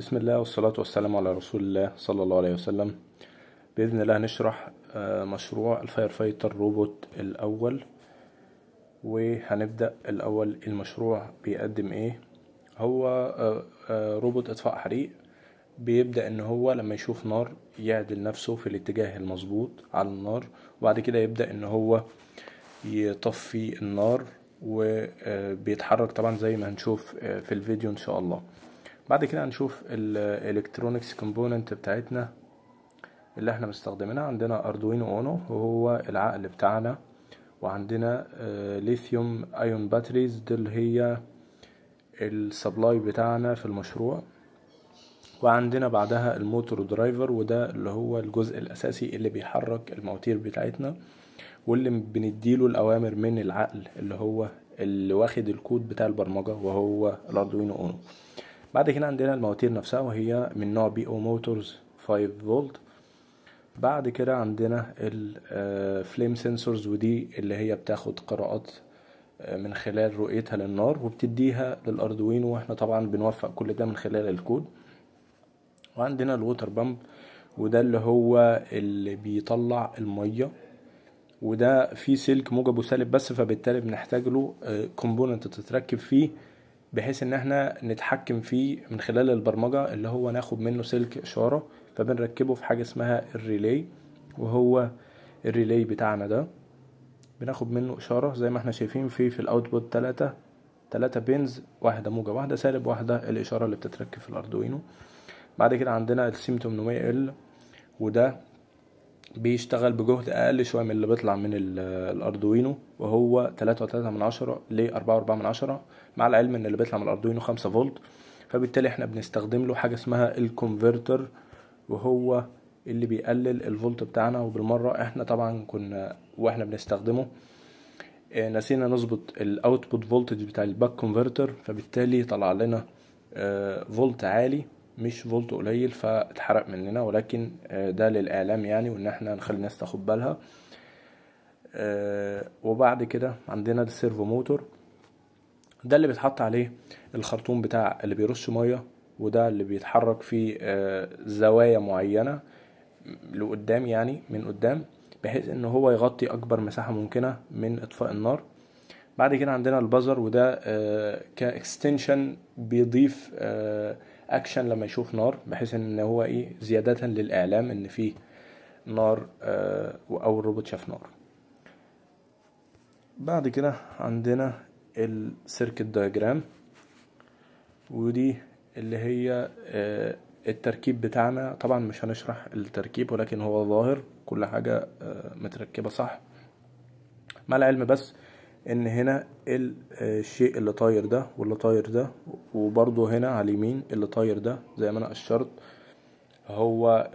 بسم الله والصلاة والسلام على رسول الله صلى الله عليه وسلم بإذن الله هنشرح آه، مشروع الفاير فايتر روبوت الأول وهنبدأ الأول المشروع بيقدم إيه هو آه، آه، روبوت إطفاء حريق بيبدأ إن هو لما يشوف نار يعدل نفسه في الاتجاه المظبوط على النار وبعد كده يبدأ إن هو يطفي النار وبيتحرك طبعا زي ما هنشوف في الفيديو إن شاء الله بعد كده هنشوف الالكترونكس كومبوننت بتاعتنا اللي احنا مستخدمينها عندنا اردوينو اونو وهو العقل بتاعنا وعندنا ليثيوم ايون باتريز دي اللي هي السبلاي بتاعنا في المشروع وعندنا بعدها الموتور درايفر وده اللي هو الجزء الاساسي اللي بيحرك المواتير بتاعتنا واللي بنديله الاوامر من العقل اللي هو اللي واخد الكود بتاع البرمجه وهو الاردوينو اونو بعد كده عندنا المواتير نفسها وهي من نوع بي او موتورز 5 فولت بعد كده عندنا الفليم سنسورز آه، ودي اللي هي بتاخد قراءات آه، من خلال رؤيتها للنار وبتديها للاردوينو واحنا طبعا بنوفق كل ده من خلال الكود وعندنا الووتر بامب وده اللي هو اللي بيطلع الميه وده فيه سلك موجب وسالب بس فبالتالي بنحتاج له كومبوننت آه، تتركب فيه بحيث ان احنا نتحكم فيه من خلال البرمجة اللي هو ناخد منه سلك اشارة فبنركبه في حاجة اسمها الريلي وهو الريلي بتاعنا ده بناخد منه اشارة زي ما احنا شايفين فيه في الاوتبوت تلاتة تلاتة بينز واحدة موجة واحدة سالب واحدة الاشارة اللي بتتركب في الاردوينو بعد كده عندنا السيم 800 ال وده بيشتغل بجهد اقل شويه من اللي بيطلع من الاردوينو وهو 3.3 من عشرة ل 4.4 من عشرة مع العلم ان اللي بيطلع من الاردوينو 5 فولت فبالتالي احنا بنستخدم له حاجه اسمها الكونفرتر وهو اللي بيقلل الفولت بتاعنا وبالمره احنا طبعا كنا واحنا بنستخدمه آه، نسينا نظبط الاوتبوت فولتج بتاع الباك كونفرتر فبالتالي طلع لنا آه، فولت عالي مش فولت قليل فاتحرق مننا ولكن آه، ده للاعلام يعني وان احنا نخلي الناس تاخد بالها آه، وبعد كده عندنا السيرفو موتور ده اللي بيتحط عليه الخرطوم بتاع اللي بيرش ميه وده اللي بيتحرك في آه، زوايا معينه لقدام يعني من قدام بحيث ان هو يغطي اكبر مساحه ممكنه من اطفاء النار بعد كده عندنا البزر وده كاكستنشن بيضيف اكشن لما يشوف نار بحيث ان هو ايه زيادة للاعلام ان في نار آه، او الروبوت شاف نار بعد كده عندنا السيركت دايجرام ودي اللي هي آه، التركيب بتاعنا طبعا مش هنشرح التركيب ولكن هو ظاهر كل حاجة آه، متركبة صح مع العلم بس ان هنا آه، الشيء اللي طاير ده واللي طاير ده وبرضو هنا على اليمين اللي طاير ده زي ما انا اشرت هو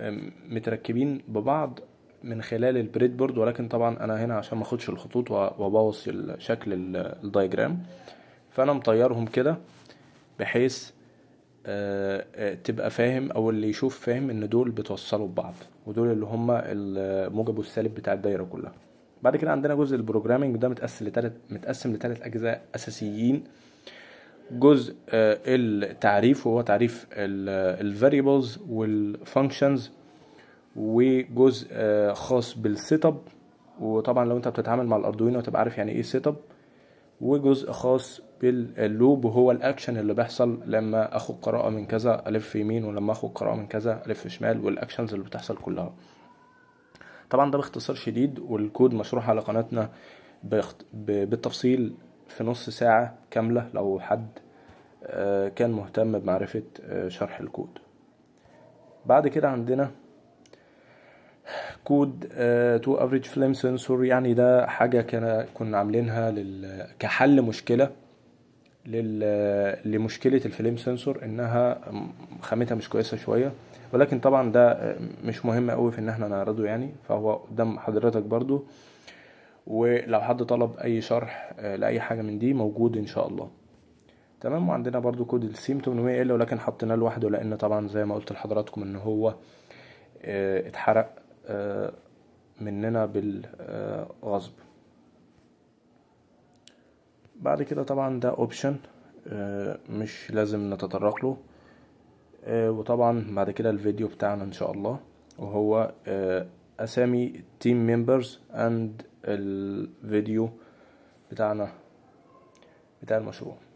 متركبين ببعض من خلال البريد بورد ولكن طبعا انا هنا عشان ما اخدش الخطوط وابوظ شكل الدايجرام فانا مطيرهم كده بحيث آه، آه، تبقى فاهم او اللي يشوف فاهم ان دول بتوصلوا ببعض ودول اللي هما الموجب والسالب بتاع الدايره كلها بعد كده عندنا جزء البروجرامنج ده متقسم لتلت متقسم لتلت اجزاء اساسيين جزء آه، التعريف وهو تعريف الفاريبلز آه، والفانكشنز وجزء آه، خاص بالسيت اب وطبعا لو انت بتتعامل مع الاردوينو تبقى عارف يعني ايه سيت اب وجزء خاص باللوب وهو الاكشن اللي بيحصل لما اخد قراءه من كذا الف يمين ولما اخد قراءه من كذا الف شمال والاكشنز اللي بتحصل كلها طبعا ده باختصار شديد والكود مشروح على قناتنا بالتفصيل في نص ساعة كاملة لو حد آه، كان مهتم بمعرفة آه، شرح الكود بعد كده عندنا كود تو افريج فليم سنسور يعني ده حاجه كنا كنا عاملينها لل... كحل مشكله لمشكله الفليم سنسور انها خامتها مش كويسه شويه ولكن طبعا ده مش مهم قوي في ان احنا نعرضه يعني فهو قدام حضرتك برضو ولو حد طلب اي شرح آه، لاي حاجه من دي موجود ان شاء الله تمام وعندنا برضو كود السيم 800 ال ولكن حطيناه لوحده لان طبعا زي ما قلت لحضراتكم ان هو آه، اتحرق آه، مننا بالغصب بعد كده طبعا ده اوبشن آه، مش لازم نتطرق له آه، وطبعا بعد كده الفيديو بتاعنا ان شاء الله وهو آه، اسامي تيم ممبرز اند الفيديو بتاعنا بتاع المشروع